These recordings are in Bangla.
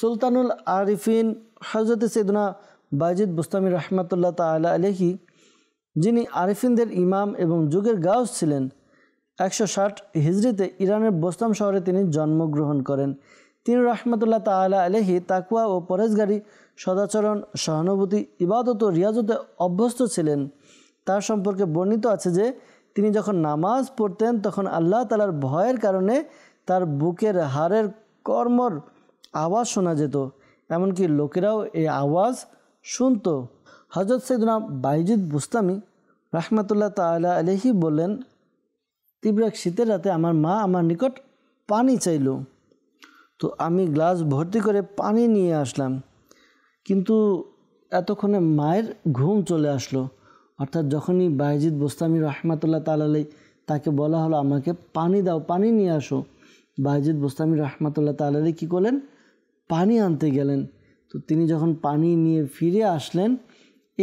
সুলতানুল আরিফিন হজরত সেদনা বাইজিদ বুস্তামি রহমতুল্লাহ তালা আলহি যিনি আরিফিনদের ইমাম এবং যুগের গাউস ছিলেন একশো ষাট হিজড়িতে ইরানের বোস্তাম শহরে তিনি জন্মগ্রহণ করেন তিনি রহমতুল্লাহ তালা আলহি তাকুয়া ও পরেজগারি সদাচরণ সহানুভূতি ইবাদত ও রিয়াজতে অভ্যস্ত ছিলেন তার সম্পর্কে বর্ণিত আছে যে তিনি যখন নামাজ পড়তেন তখন আল্লাহ তালার ভয়ের কারণে তার বুকের হাড়ের কর্মর আওয়াজ শোনা যেত এমনকি লোকেরাও এই আওয়াজ শুনত হজরত সৈদনা বাইজিদ বুস্তামি রাহমাতুল্লাহ তালা আলহি বলেন তীব্র এক শীতের রাতে আমার মা আমার নিকট পানি চাইল তো আমি গ্লাস ভর্তি করে পানি নিয়ে আসলাম কিন্তু এতক্ষণে মায়ের ঘুম চলে আসলো অর্থাৎ যখনই বাইজিদ বোস্তামি রহমাতুল্লাহ তালালাই তাকে বলা হলো আমাকে পানি দাও পানি নিয়ে আসো বাইজিদ বোস্তামি রহমাতুল্লাহ তালালাই কী করলেন পানি আনতে গেলেন তো তিনি যখন পানি নিয়ে ফিরে আসলেন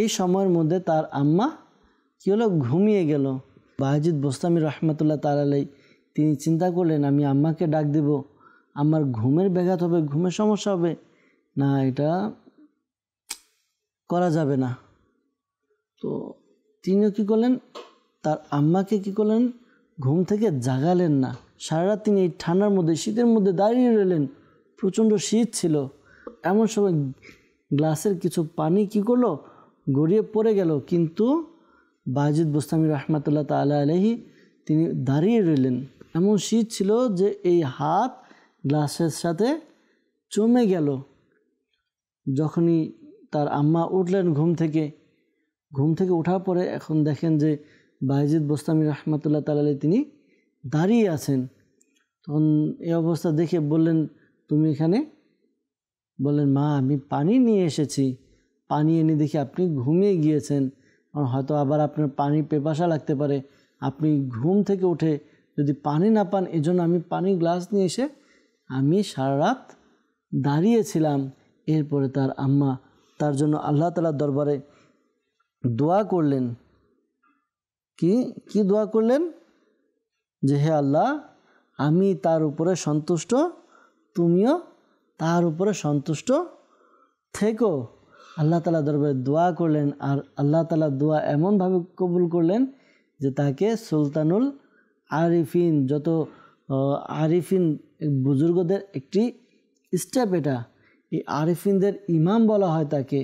এই সময়ের মধ্যে তার আম্মা কী হলো ঘুমিয়ে গেল বাহাজিদ বোস্তামি রহমতুল্লাহ তালালাই তিনি চিন্তা করলেন আমি আম্মাকে ডাক দেব আমার ঘুমের ব্যাঘাত হবে ঘুমের সমস্যা হবে না এটা করা যাবে না তো তিনিও কী করলেন তার আম্মাকে কী করলেন ঘুম থেকে জাগালেন না সারা রাত তিনি এই ঠান্ডার মধ্যে শীতের মধ্যে দাঁড়িয়ে রইলেন প্রচণ্ড শীত ছিল এমন সময় গ্লাসের কিছু পানি কি করলো গড়িয়ে পড়ে গেল কিন্তু বাজিদ বুস্তামি রহমাতুল্লাহ তালা আলহি তিনি দাঁড়িয়ে রইলেন এমন শীত ছিল যে এই হাত গ্লাসের সাথে জমে গেল যখনই তার আম্মা উঠলেন ঘুম থেকে ঘুম থেকে ওঠার পরে এখন দেখেন যে বাইজিদ বোস্তামি রহমাতুল্লাহ তালালে তিনি দাঁড়িয়ে আছেন তখন এই অবস্থা দেখে বললেন তুমি এখানে বললেন মা আমি পানি নিয়ে এসেছি পানি এনে দেখি আপনি ঘুমিয়ে গিয়েছেন হয়তো আবার আপনার পানি পেপাসা লাগতে পারে আপনি ঘুম থেকে উঠে যদি পানি না পান এজন্য আমি পানি গ্লাস নিয়ে এসে আমি সারা রাত দাঁড়িয়েছিলাম এরপরে তার আম্মা তার জন্য আল্লাহ তালার দরবারে দোয়া করলেন কি কি দোয়া করলেন যে হে আল্লাহ আমি তার উপরে সন্তুষ্ট তুমিও তার উপরে সন্তুষ্ট থেকো আল্লাহ তালা দরবারে দোয়া করলেন আর আল্লাহ তালা দোয়া এমনভাবে কবুল করলেন যে তাকে সুলতানুল আরিফিন যত আরিফিন বুজুর্গদের একটি স্টেপ এটা এই আরিফিনদের ইমাম বলা হয় তাকে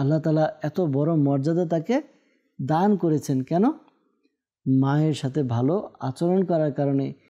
আল্লাহ তালা এত বড় মর্যাদা তাকে দান করেছেন কেন মায়ের সাথে ভালো আচরণ করার কারণে